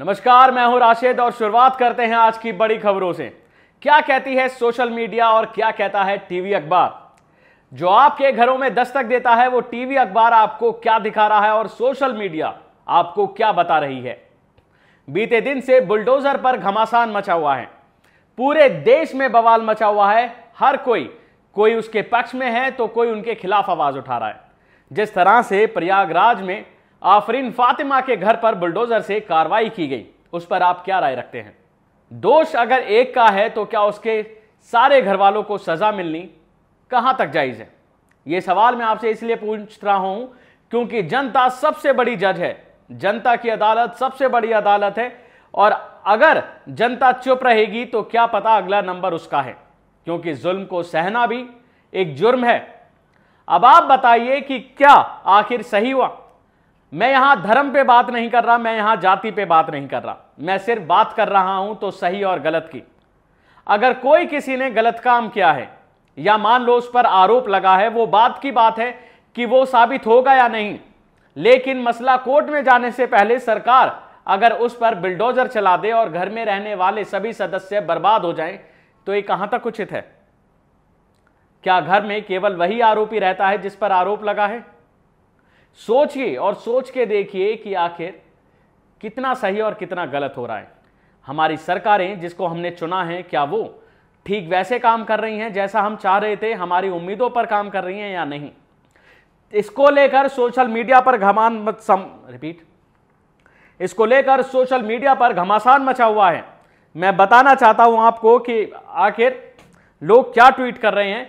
नमस्कार मैं हूं राशिद और शुरुआत करते हैं आज की बड़ी खबरों से क्या कहती है सोशल मीडिया और क्या कहता है टीवी अखबार जो आपके घरों में दस्तक देता है वो टीवी अखबार आपको क्या दिखा रहा है और सोशल मीडिया आपको क्या बता रही है बीते दिन से बुलडोजर पर घमासान मचा हुआ है पूरे देश में बवाल मचा हुआ है हर कोई कोई उसके पक्ष में है तो कोई उनके खिलाफ आवाज उठा रहा है जिस तरह से प्रयागराज में आफरीन फातिमा के घर पर बुलडोजर से कार्रवाई की गई उस पर आप क्या राय रखते हैं दोष अगर एक का है तो क्या उसके सारे घर वालों को सजा मिलनी कहां तक जायज है यह सवाल मैं आपसे इसलिए पूछ रहा हूं क्योंकि जनता सबसे बड़ी जज है जनता की अदालत सबसे बड़ी अदालत है और अगर जनता चुप रहेगी तो क्या पता अगला नंबर उसका है क्योंकि जुल्म को सहना भी एक जुर्म है अब आप बताइए कि क्या आखिर सही हुआ मैं यहां धर्म पे बात नहीं कर रहा मैं यहां जाति पे बात नहीं कर रहा मैं सिर्फ बात कर रहा हूं तो सही और गलत की अगर कोई किसी ने गलत काम किया है या मान लो उस पर आरोप लगा है वो बात की बात है कि वो साबित होगा या नहीं लेकिन मसला कोर्ट में जाने से पहले सरकार अगर उस पर बिल्डोजर चला दे और घर में रहने वाले सभी सदस्य बर्बाद हो जाएं तो ये कहां तक उचित है क्या घर में केवल वही आरोपी रहता है जिस पर आरोप लगा है सोचिए और सोच के देखिए कि आखिर कितना सही और कितना गलत हो रहा है हमारी सरकारें जिसको हमने चुना है क्या वो ठीक वैसे काम कर रही हैं जैसा हम चाह रहे थे हमारी उम्मीदों पर काम कर रही हैं या नहीं इसको लेकर सोशल मीडिया पर घमान मत सम रिपीट इसको लेकर सोशल मीडिया पर घमासान मचा हुआ है मैं बताना चाहता हूं आपको कि आखिर लोग क्या ट्वीट कर रहे हैं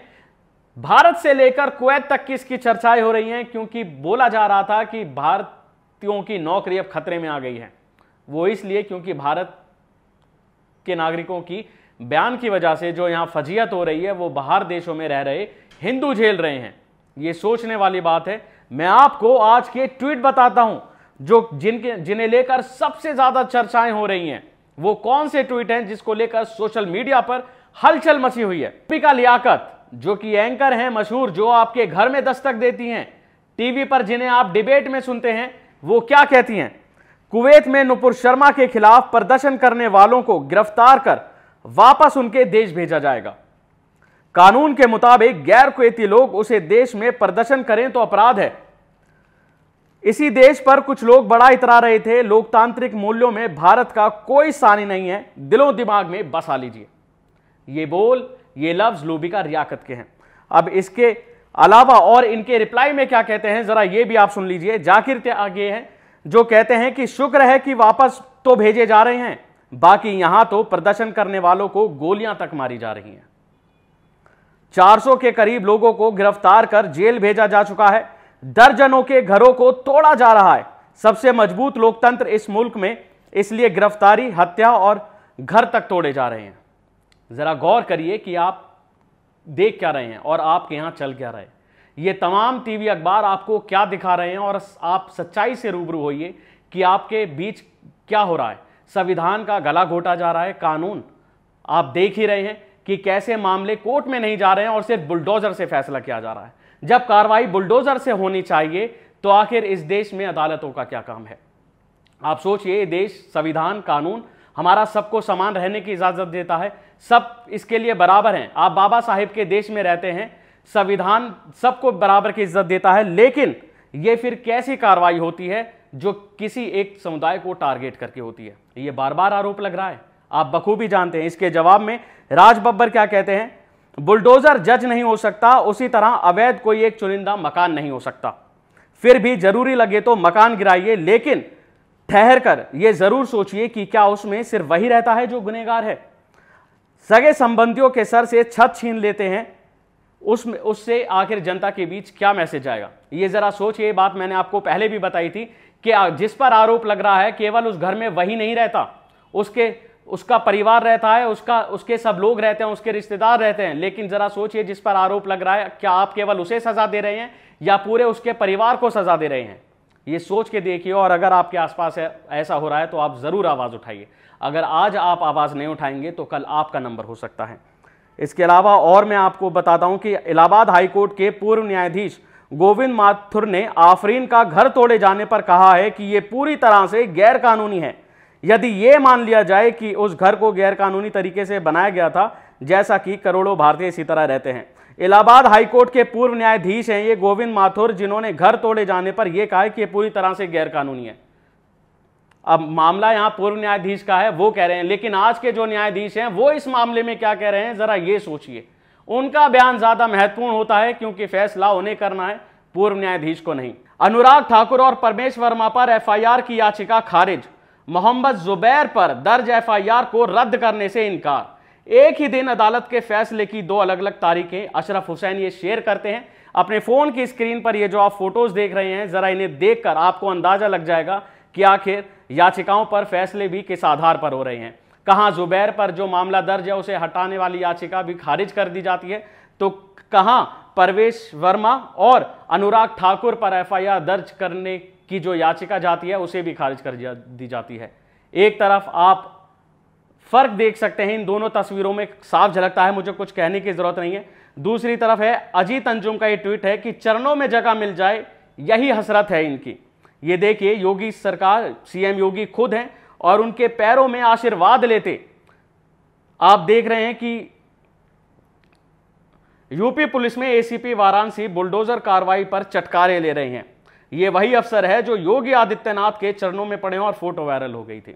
भारत से लेकर कुवैत तक की इसकी चर्चाएं हो रही हैं क्योंकि बोला जा रहा था कि भारतीयों की नौकरी अब खतरे में आ गई है वो इसलिए क्योंकि भारत के नागरिकों की बयान की वजह से जो यहां फजीहत हो रही है वो बाहर देशों में रह रहे हिंदू झेल रहे हैं ये सोचने वाली बात है मैं आपको आज के ट्वीट बताता हूं जो जिनके जिन्हें लेकर सबसे ज्यादा चर्चाएं हो रही हैं वो कौन से ट्वीट हैं जिसको लेकर सोशल मीडिया पर हलचल मची हुई है पिका लियाकत जो कि एंकर हैं मशहूर जो आपके घर में दस्तक देती हैं टीवी पर जिन्हें आप डिबेट में सुनते हैं वो क्या कहती हैं कुवैत में नुपुर शर्मा के खिलाफ प्रदर्शन करने वालों को गिरफ्तार कर वापस उनके देश भेजा जाएगा कानून के मुताबिक गैर कुवैती लोग उसे देश में प्रदर्शन करें तो अपराध है इसी देश पर कुछ लोग बड़ा इतरा रहे थे लोकतांत्रिक मूल्यों में भारत का कोई सानी नहीं है दिलों दिमाग में बसा लीजिए ये बोल ये लफ्ज लोबिका रियाकत के हैं अब इसके अलावा और इनके रिप्लाई में क्या कहते हैं जरा ये भी आप सुन लीजिए जाकिर आगे हैं जो कहते हैं कि शुक्र है कि वापस तो भेजे जा रहे हैं बाकी यहां तो प्रदर्शन करने वालों को गोलियां तक मारी जा रही हैं 400 के करीब लोगों को गिरफ्तार कर जेल भेजा जा चुका है दर्जनों के घरों को तोड़ा जा रहा है सबसे मजबूत लोकतंत्र इस मुल्क में इसलिए गिरफ्तारी हत्या और घर तक तोड़े जा रहे हैं ज़रा गौर करिए कि आप देख क्या रहे हैं और आपके यहाँ चल क्या रहे ये तमाम टीवी अखबार आपको क्या दिखा रहे हैं और आप सच्चाई से रूबरू होइए कि आपके बीच क्या हो रहा है संविधान का गला घोटा जा रहा है कानून आप देख ही रहे हैं कि कैसे मामले कोर्ट में नहीं जा रहे हैं और सिर्फ बुलडोजर से फैसला किया जा रहा है जब कार्रवाई बुलडोजर से होनी चाहिए तो आखिर इस देश में अदालतों का क्या काम है आप सोचिए देश संविधान कानून हमारा सबको समान रहने की इजाज़त देता है सब इसके लिए बराबर हैं आप बाबा साहेब के देश में रहते हैं संविधान सबको बराबर की इज्जत देता है लेकिन ये फिर कैसी कार्रवाई होती है जो किसी एक समुदाय को टारगेट करके होती है ये बार बार आरोप लग रहा है आप बखूबी जानते हैं इसके जवाब में राज बब्बर क्या कहते हैं बुलडोजर जज नहीं हो सकता उसी तरह अवैध कोई एक चुनिंदा मकान नहीं हो सकता फिर भी जरूरी लगे तो मकान गिराइए लेकिन ठहर कर यह जरूर सोचिए कि क्या उसमें सिर्फ वही रहता है जो गुनेगार है सगे संबंधियों के सर से छत छीन लेते हैं उसमें उससे आखिर जनता के बीच क्या मैसेज आएगा ये जरा सोचिए बात मैंने आपको पहले भी बताई थी कि जिस पर आरोप लग रहा है केवल उस घर में वही नहीं रहता उसके उसका परिवार रहता है उसका उसके सब लोग रहते हैं उसके रिश्तेदार रहते हैं लेकिन जरा सोचिए जिस पर आरोप लग रहा है क्या आप केवल उसे सजा दे रहे हैं या पूरे उसके परिवार को सजा दे रहे हैं ये सोच के देखिए और अगर आपके आसपास ऐसा हो रहा है तो आप ज़रूर आवाज़ उठाइए अगर आज आप आवाज़ नहीं उठाएंगे तो कल आपका नंबर हो सकता है इसके अलावा और मैं आपको बताता हूं कि इलाहाबाद हाईकोर्ट के पूर्व न्यायाधीश गोविंद माथुर ने आफरीन का घर तोड़े जाने पर कहा है कि ये पूरी तरह से गैरकानूनी है यदि ये मान लिया जाए कि उस घर को गैरकानूनी तरीके से बनाया गया था जैसा कि करोड़ों भारतीय इसी तरह रहते हैं इलाहाबाद हाईकोर्ट के पूर्व न्यायाधीश हैं ये गोविंद माथुर जिन्होंने घर तोड़े जाने पर यह कहा कि ये पूरी तरह से गैरकानूनी है अब मामला यहां पूर्व न्यायाधीश का है वो कह रहे हैं लेकिन आज के जो न्यायाधीश हैं वो इस मामले में क्या कह रहे हैं जरा ये सोचिए उनका बयान ज्यादा महत्वपूर्ण होता है क्योंकि फैसला उन्हें करना है पूर्व न्यायाधीश को नहीं अनुराग ठाकुर और परमेश वर्मा पर एफ की याचिका खारिज मोहम्मद जुबैर पर दर्ज एफ को रद्द करने से इनकार एक ही दिन अदालत के फैसले की दो अलग अलग तारीखें अशरफ हुसैन ये शेयर करते हैं अपने फ़ोन की स्क्रीन पर ये जो आप फोटोज़ देख रहे हैं ज़रा इन्हें देखकर आपको अंदाज़ा लग जाएगा कि आखिर याचिकाओं पर फैसले भी किस आधार पर हो रहे हैं कहां जुबैर पर जो मामला दर्ज है उसे हटाने वाली याचिका भी खारिज कर दी जाती है तो कहां परवेश वर्मा और अनुराग ठाकुर पर एफआईआर दर्ज करने की जो याचिका जाती है उसे भी खारिज कर दी जाती है एक तरफ आप फर्क देख सकते हैं इन दोनों तस्वीरों में साफ झलकता है मुझे कुछ कहने की जरूरत नहीं है दूसरी तरफ है अजीत अंजुम का ये ट्वीट है कि चरणों में जगह मिल जाए यही हसरत है इनकी ये देखिए योगी सरकार सीएम योगी खुद हैं और उनके पैरों में आशीर्वाद लेते आप देख रहे हैं कि यूपी पुलिस में एसीपी वाराणसी बुलडोजर कार्रवाई पर चटकारे ले रहे हैं ये वही अफसर है जो योगी आदित्यनाथ के चरणों में पड़े और फोटो वायरल हो गई थी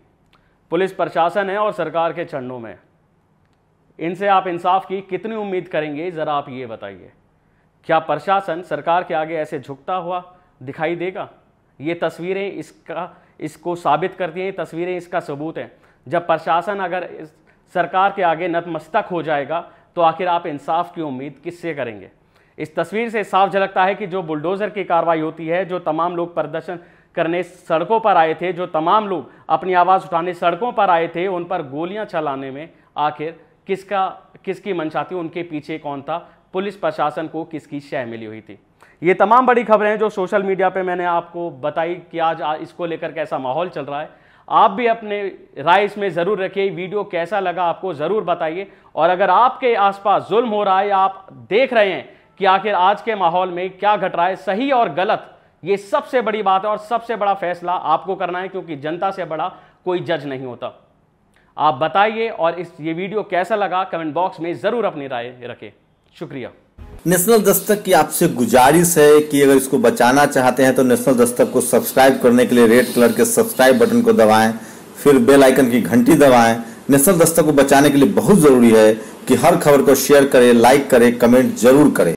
पुलिस प्रशासन है और सरकार के चरणों में इनसे आप इंसाफ की कितनी उम्मीद करेंगे ज़रा आप ये बताइए क्या प्रशासन सरकार के आगे ऐसे झुकता हुआ दिखाई देगा ये तस्वीरें इसका इसको साबित करती हैं तस्वीरें इसका सबूत हैं जब प्रशासन अगर सरकार के आगे नतमस्तक हो जाएगा तो आखिर आप इंसाफ की उम्मीद किससे करेंगे इस तस्वीर से साफ झलकता है कि जो बुलडोज़र की कार्रवाई होती है जो तमाम लोग प्रदर्शन करने सड़कों पर आए थे जो तमाम लोग अपनी आवाज़ उठाने सड़कों पर आए थे उन पर गोलियां चलाने में आखिर किसका किसकी मंशा थी उनके पीछे कौन था पुलिस प्रशासन को किसकी शह मिली हुई थी ये तमाम बड़ी खबरें हैं जो सोशल मीडिया पे मैंने आपको बताई कि आज इसको लेकर कैसा माहौल चल रहा है आप भी अपने राय इसमें ज़रूर रखिए वीडियो कैसा लगा आपको ज़रूर बताइए और अगर आपके आसपास जुल्म हो रहा है या आप देख रहे हैं कि आखिर आज के माहौल में क्या घट रहा है सही और गलत ये सबसे बड़ी बात है और सबसे बड़ा फैसला आपको करना है क्योंकि जनता से बड़ा कोई जज नहीं होता आप बताइए और इस ये वीडियो कैसा लगा कमेंट बॉक्स में ज़रूर अपनी राय रखें शुक्रिया नेशनल दस्तक की आपसे गुजारिश है कि अगर इसको बचाना चाहते हैं तो नेशनल दस्तक को सब्सक्राइब करने के लिए रेड कलर के सब्सक्राइब बटन को दबाएं फिर बेल आइकन की घंटी दबाएं नेशनल दस्तक को बचाने के लिए बहुत ज़रूरी है कि हर खबर को शेयर करें लाइक करें कमेंट जरूर करें